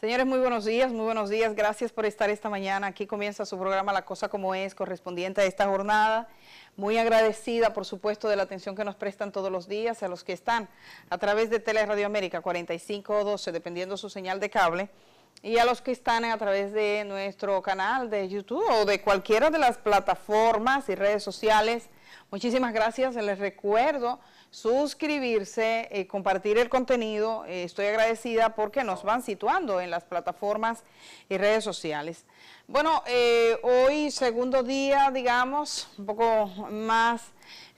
Señores, muy buenos días, muy buenos días. Gracias por estar esta mañana. Aquí comienza su programa La Cosa Como Es, correspondiente a esta jornada. Muy agradecida, por supuesto, de la atención que nos prestan todos los días a los que están a través de Radio América 45 o 12, dependiendo su señal de cable, y a los que están a través de nuestro canal de YouTube o de cualquiera de las plataformas y redes sociales. Muchísimas gracias. Les recuerdo suscribirse, eh, compartir el contenido. Eh, estoy agradecida porque nos van situando en las plataformas y redes sociales. Bueno, eh, hoy segundo día, digamos, un poco más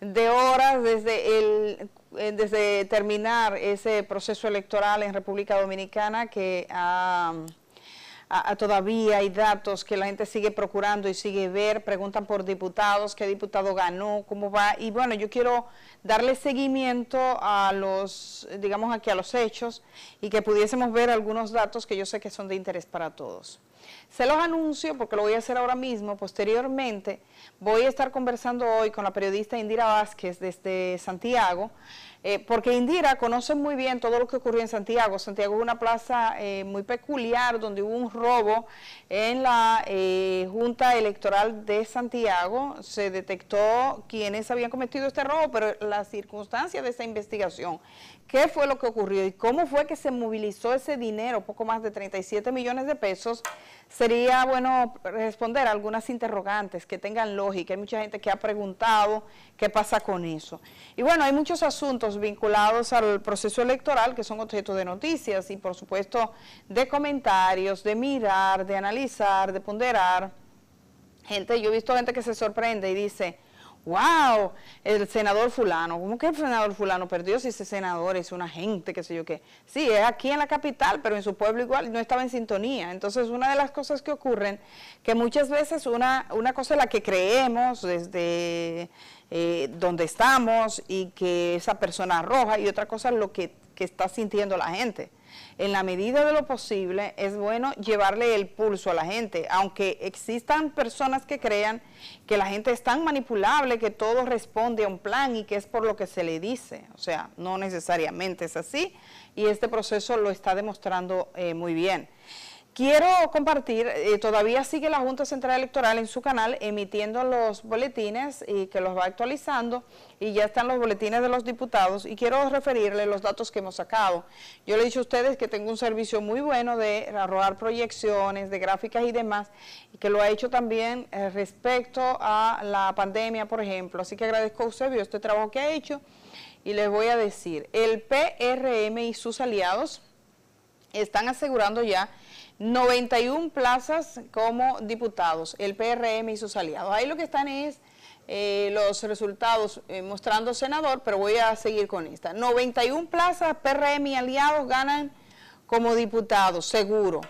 de horas desde el desde terminar ese proceso electoral en República Dominicana que ha todavía hay datos que la gente sigue procurando y sigue ver, preguntan por diputados, qué diputado ganó, cómo va, y bueno, yo quiero darle seguimiento a los, digamos aquí a los hechos y que pudiésemos ver algunos datos que yo sé que son de interés para todos. Se los anuncio porque lo voy a hacer ahora mismo. Posteriormente voy a estar conversando hoy con la periodista Indira Vázquez desde Santiago eh, porque Indira conoce muy bien todo lo que ocurrió en Santiago. Santiago es una plaza eh, muy peculiar donde hubo un robo en la eh, Junta Electoral de Santiago. Se detectó quienes habían cometido este robo, pero las circunstancias de esa investigación, qué fue lo que ocurrió y cómo fue que se movilizó ese dinero, poco más de 37 millones de pesos, sería bueno responder algunas interrogantes que tengan lógica. Hay mucha gente que ha preguntado qué pasa con eso. Y bueno, hay muchos asuntos vinculados al proceso electoral que son objeto de noticias y por supuesto de comentarios, de mirar, de analizar, de ponderar. Gente, yo he visto gente que se sorprende y dice, wow, el senador fulano, ¿cómo que el senador fulano perdió si ese senador es una gente, qué sé yo qué? Sí, es aquí en la capital, pero en su pueblo igual no estaba en sintonía. Entonces, una de las cosas que ocurren, que muchas veces una, una cosa es la que creemos desde eh, donde estamos y que esa persona arroja, y otra cosa es lo que está sintiendo la gente en la medida de lo posible, es bueno llevarle el pulso a la gente, aunque existan personas que crean que la gente es tan manipulable que todo responde a un plan y que es por lo que se le dice. O sea, no necesariamente es así y este proceso lo está demostrando eh, muy bien. Quiero compartir, eh, todavía sigue la Junta Central Electoral en su canal emitiendo los boletines y que los va actualizando y ya están los boletines de los diputados y quiero referirle los datos que hemos sacado. Yo le he dicho a ustedes que tengo un servicio muy bueno de arrojar proyecciones, de gráficas y demás y que lo ha hecho también eh, respecto a la pandemia, por ejemplo. Así que agradezco a usted este trabajo que ha hecho y les voy a decir, el PRM y sus aliados están asegurando ya 91 plazas como diputados, el PRM y sus aliados. Ahí lo que están es eh, los resultados eh, mostrando senador, pero voy a seguir con esta. 91 plazas, PRM y aliados ganan como diputados, seguro.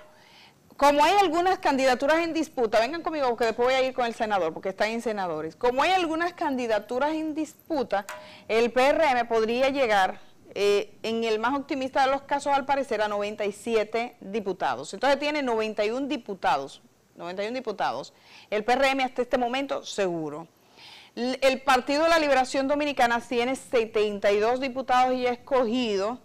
Como hay algunas candidaturas en disputa, vengan conmigo que después voy a ir con el senador, porque están en senadores. Como hay algunas candidaturas en disputa, el PRM podría llegar eh, en el más optimista de los casos, al parecer, a 97 diputados. Entonces tiene 91 diputados, 91 diputados. El PRM hasta este momento, seguro. El Partido de la Liberación Dominicana tiene 72 diputados ya escogidos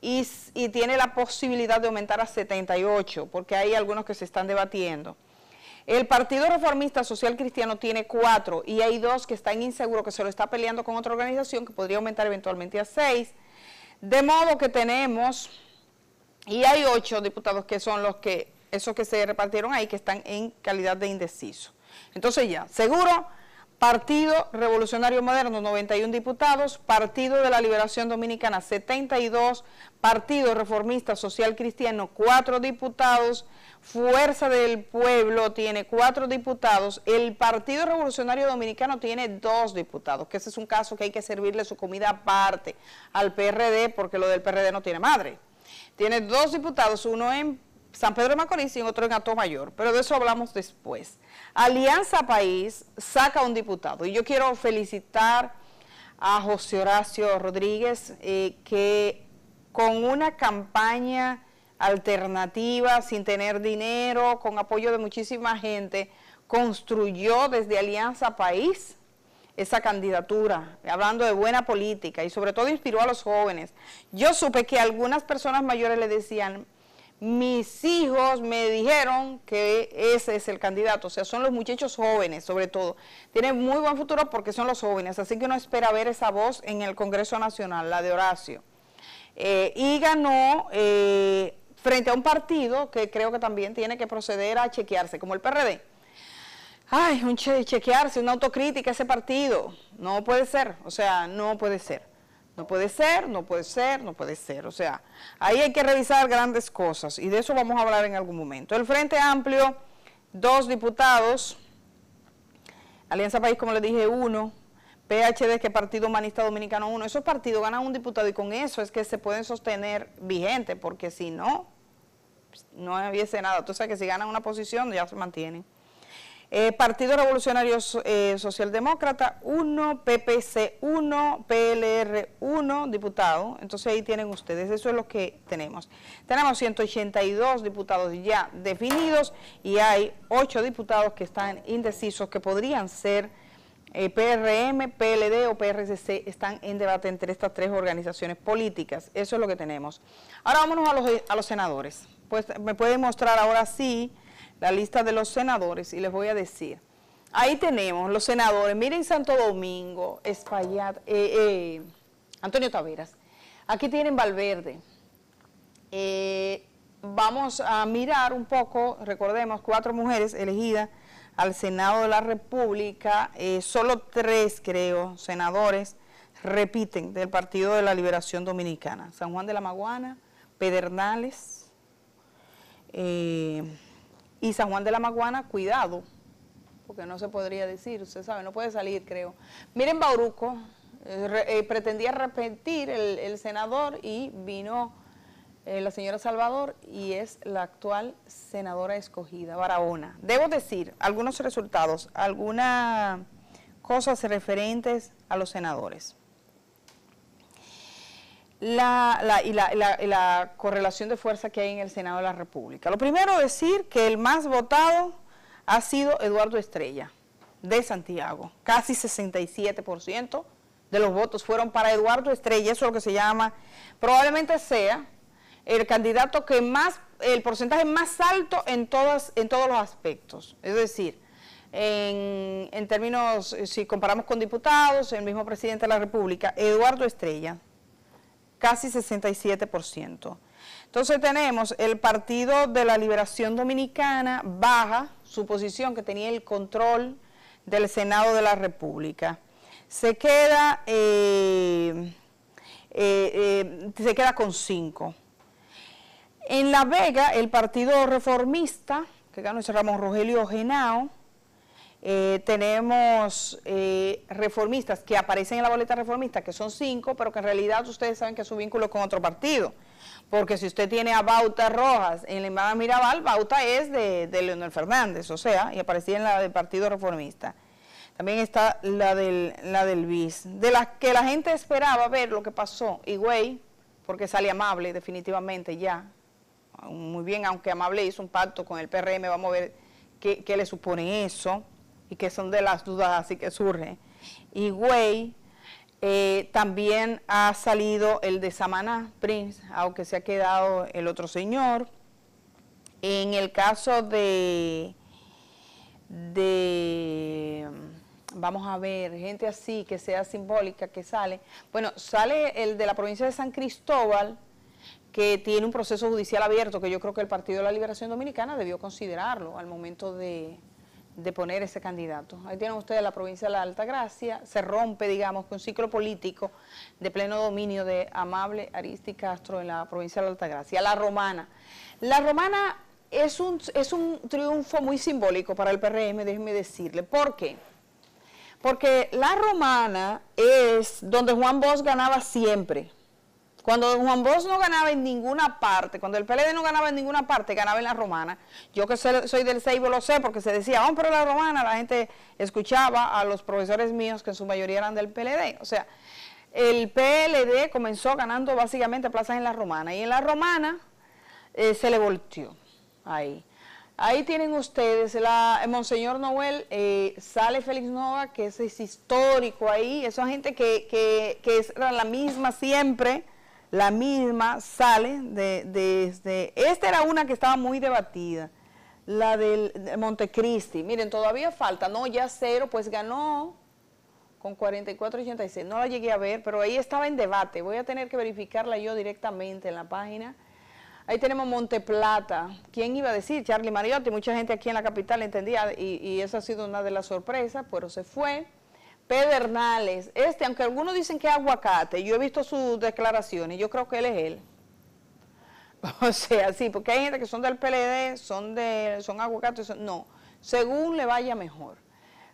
y, y tiene la posibilidad de aumentar a 78, porque hay algunos que se están debatiendo. El Partido Reformista Social Cristiano tiene cuatro y hay dos que están inseguros, que se lo está peleando con otra organización que podría aumentar eventualmente a seis. De modo que tenemos, y hay ocho diputados que son los que, esos que se repartieron ahí, que están en calidad de indeciso. Entonces ya, seguro Partido Revolucionario Moderno, 91 diputados, Partido de la Liberación Dominicana, 72, Partido Reformista Social Cristiano, 4 diputados, Fuerza del Pueblo tiene 4 diputados, el Partido Revolucionario Dominicano tiene 2 diputados, que ese es un caso que hay que servirle su comida aparte al PRD, porque lo del PRD no tiene madre. Tiene 2 diputados, uno en San Pedro de Macorís y otro en Ato Mayor, pero de eso hablamos después. Alianza País saca un diputado. Y yo quiero felicitar a José Horacio Rodríguez, eh, que con una campaña alternativa, sin tener dinero, con apoyo de muchísima gente, construyó desde Alianza País esa candidatura, hablando de buena política y sobre todo inspiró a los jóvenes. Yo supe que algunas personas mayores le decían, mis hijos me dijeron que ese es el candidato, o sea, son los muchachos jóvenes sobre todo. Tienen muy buen futuro porque son los jóvenes, así que uno espera ver esa voz en el Congreso Nacional, la de Horacio. Eh, y ganó eh, frente a un partido que creo que también tiene que proceder a chequearse, como el PRD. Ay, un chequearse, una autocrítica ese partido, no puede ser, o sea, no puede ser. No puede ser, no puede ser, no puede ser. O sea, ahí hay que revisar grandes cosas y de eso vamos a hablar en algún momento. El Frente Amplio, dos diputados, Alianza País, como le dije, uno, PHD, que Partido Humanista Dominicano, uno. Esos partidos ganan un diputado y con eso es que se pueden sostener vigente porque si no, pues, no hubiese nada. Tú sabes que si ganan una posición ya se mantienen. Eh, Partido Revolucionario eh, Socialdemócrata 1, PPC 1, PLR 1, diputado. Entonces ahí tienen ustedes, eso es lo que tenemos. Tenemos 182 diputados ya definidos y hay 8 diputados que están indecisos, que podrían ser eh, PRM, PLD o PRCC, están en debate entre estas tres organizaciones políticas. Eso es lo que tenemos. Ahora vámonos a los, a los senadores. Pues me pueden mostrar ahora sí la lista de los senadores y les voy a decir. Ahí tenemos los senadores. Miren Santo Domingo, Espaillat, eh, eh, Antonio Taveras. Aquí tienen Valverde. Eh, vamos a mirar un poco, recordemos, cuatro mujeres elegidas al Senado de la República, solo tres, creo, senadores, repiten, del Partido de la Liberación Dominicana. San Juan de la Maguana, Pedernales, y San Juan de la Maguana, cuidado, porque no se podría decir, usted sabe, no puede salir, creo. Miren Bauruco, eh, eh, pretendía repetir el, senador y vino eh, la señora Salvador y es la actual senadora escogida, Barahona. Debo decir algunos resultados, algunas cosas referentes a los senadores la, y la, la, correlación de fuerza que hay en el Senado de la República. Lo primero decir que el más votado ha sido Eduardo Estrella, de Santiago. Casi 67% de los votos fueron para Eduardo Estrella, eso es lo que se llama, probablemente sea el candidato que más, el porcentaje más alto en, todas, en todos los aspectos. Es decir, en, en términos, eh, si comparamos con diputados, el mismo presidente de la República, Eduardo Estrella, casi 67%. Entonces tenemos el Partido de la Liberación Dominicana baja su posición que tenía el control del Senado de la República. Se queda, eh, eh, eh, se queda con 5. En La Vega, el Partido Reformista, que ganó ese Ramón Rogelio Genao, eh, tenemos eh, reformistas que aparecen en la boleta reformista, que son cinco, pero que en realidad ustedes saben que su vínculo con otro partido. Porque si usted tiene a Bauta Rojas en la Embajada Mirabal, Bauta es de, de, Leonel Fernández, o sea, y aparecía en la del Partido Reformista. También está la del, la del BIS. De las que la gente esperaba ver lo que pasó, y Güey porque sale amable definitivamente ya. Muy bien, aunque amable hizo un pacto con el PRM, vamos a ver qué le supone eso y que son de las dudas así que surge. Y Güey eh, también ha salido el de Samaná, Prince, aunque se ha quedado el otro señor. En el caso de, de, vamos a ver, gente así que sea simbólica, que sale. Bueno, sale el de la provincia de San Cristóbal, que tiene un proceso judicial abierto, que yo creo que el Partido de la Liberación Dominicana debió considerarlo al momento de, de poner ese candidato. Ahí tienen ustedes la provincia de la Alta Gracia, se rompe, digamos, con un ciclo político de pleno dominio de Amable Aristi Castro en la provincia de la Alta Gracia, la romana. La romana es un, es un triunfo muy simbólico para el PRM, déjenme decirle. ¿Por qué? Porque la romana es donde Juan Bosch ganaba siempre, cuando Juan Bosch no ganaba en ninguna parte, cuando el PLD no ganaba en ninguna parte, ganaba en la romana. Yo que soy del Seibo lo sé porque se decía, hombre la romana, la gente escuchaba a los profesores míos que en su mayoría eran del PLD. O sea, el PLD comenzó ganando básicamente plazas en la romana y en la romana eh, se le volteó ahí. Ahí tienen ustedes, el eh, Monseñor Noel, eh, sale Félix Nova, que es, es, histórico ahí, esa gente que, que, que es la misma siempre, la misma sale de, desde, este, esta era una que estaba muy debatida, la del Montecristi, miren, todavía falta, no, ya cero, pues ganó con 44.86, no la llegué a ver, pero ahí estaba en debate, voy a tener que verificarla yo directamente en la página. Ahí tenemos Monteplata, ¿quién iba a decir? Charlie Mariotti, mucha gente aquí en la capital entendía y, y esa ha sido una de las sorpresas, pero se fue. Pedernales, este, aunque algunos dicen que es aguacate, yo he visto sus declaraciones, yo creo que él es él. O sea, sí, porque hay gente que son del PLD, son de, son aguacates, no, según le vaya mejor.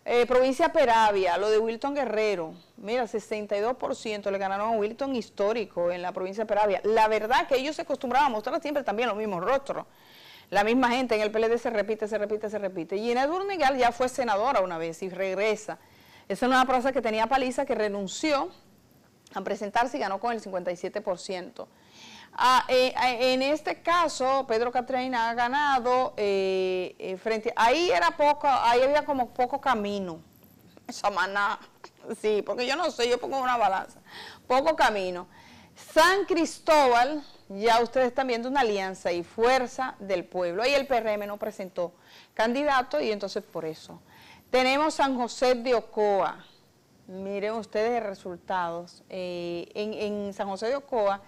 Eh, provincia Peravia, lo de Wilton Guerrero, mira, 62% le ganaron a Wilton histórico en la provincia Peravia. La verdad que ellos se acostumbraban a mostrar siempre también los mismos rostros. La misma gente en el PLD se repite, se repite, se repite. y en Edward Negal ya fue senadora una vez y regresa. Esa es una prosa que tenía Paliza que renunció a presentarse y ganó con el 57%. Ah, eh, eh, en este caso, Pedro Catreina ha ganado eh, frente, ahí era poco, ahí había como poco camino, esa maná, sí, porque yo no sé, yo pongo una balanza, poco camino. San Cristóbal, ya ustedes están viendo una alianza y fuerza del pueblo, ahí el PRM no presentó candidato y entonces por eso tenemos San José de Ocoa. Miren ustedes los resultados. Eh, en, San José de Ocoa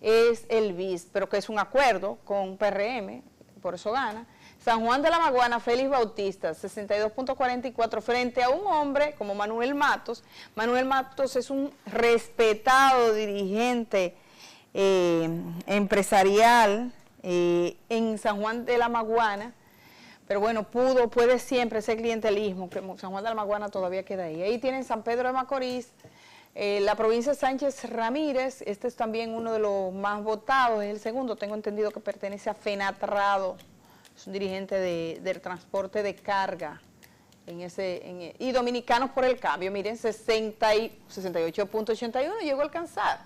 es el BIS, pero que es un acuerdo con PRM, por eso gana. San Juan de la Maguana, Félix Bautista, 62.44 frente a un hombre como Manuel Matos. Manuel Matos es un respetado dirigente eh, empresarial eh, en San Juan de la Maguana pero bueno, pudo, puede siempre ese clientelismo, que San Juan de Almaguana todavía queda ahí. Ahí tienen San Pedro de Macorís, eh, la provincia de Sánchez Ramírez, este es también uno de los más votados, es el segundo, tengo entendido que pertenece a Fenatrado, es un dirigente del transporte de carga. En ese, e, y Dominicanos por el Cambio, miren, 68.81 llegó a alcanzar.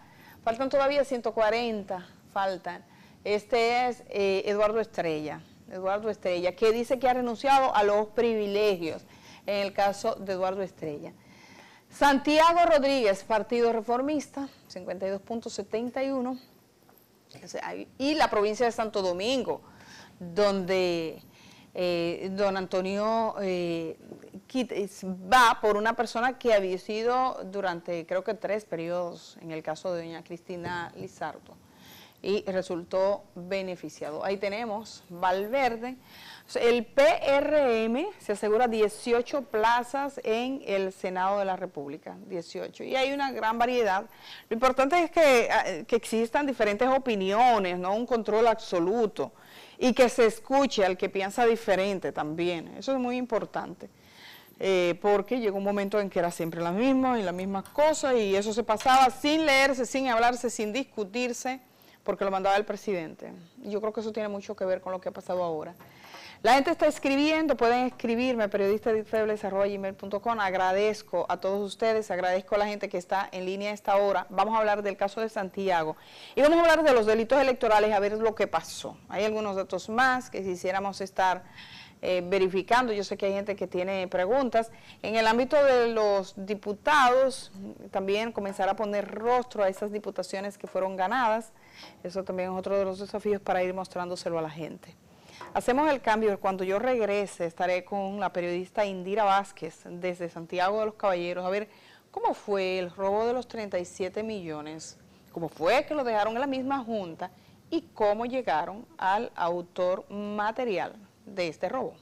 Faltan todavía 140, faltan. Este es eh, Eduardo Estrella. Eduardo Estrella, que dice que ha renunciado a los privilegios en el caso de Eduardo Estrella. Santiago Rodríguez, Partido Reformista, 52.71, y la provincia de Santo Domingo, donde eh, don Antonio eh, va por una persona que había sido durante creo que tres periodos, en el caso de doña Cristina Lizardo y resultó beneficiado. Ahí tenemos Valverde. El PRM se asegura 18 plazas en el Senado de la República, 18. Y hay una gran variedad. Lo importante es ah, que, existan diferentes opiniones, no un control absoluto, y que se escuche al que piensa diferente también. Eso es muy importante. Eh, porque llegó un momento en que era siempre la misma y las mismas cosas y eso se pasaba sin leerse, sin hablarse, sin discutirse porque lo mandaba el presidente. Yo creo que eso tiene mucho que ver con lo que ha pasado ahora. La gente está escribiendo, pueden escribirme, periodistaditfebles.com. Agradezco a todos ustedes, agradezco a la gente que está en línea a esta hora. Vamos a hablar del caso de Santiago y vamos a hablar de los delitos electorales, a ver lo que pasó. Hay algunos datos más que quisiéramos estar eh, verificando. Yo sé que hay gente que tiene preguntas. En el ámbito de los diputados, también comenzar a poner rostro a esas diputaciones que fueron ganadas eso también es otro de los desafíos para ir mostrándoselo a la gente. Hacemos el cambio. Cuando yo regrese, estaré con la periodista Indira Vázquez desde Santiago de los Caballeros. A ver, ¿cómo fue el robo de los 37 millones? ¿Cómo fue que lo dejaron en la misma junta? ¿Y cómo llegaron al autor material de este robo?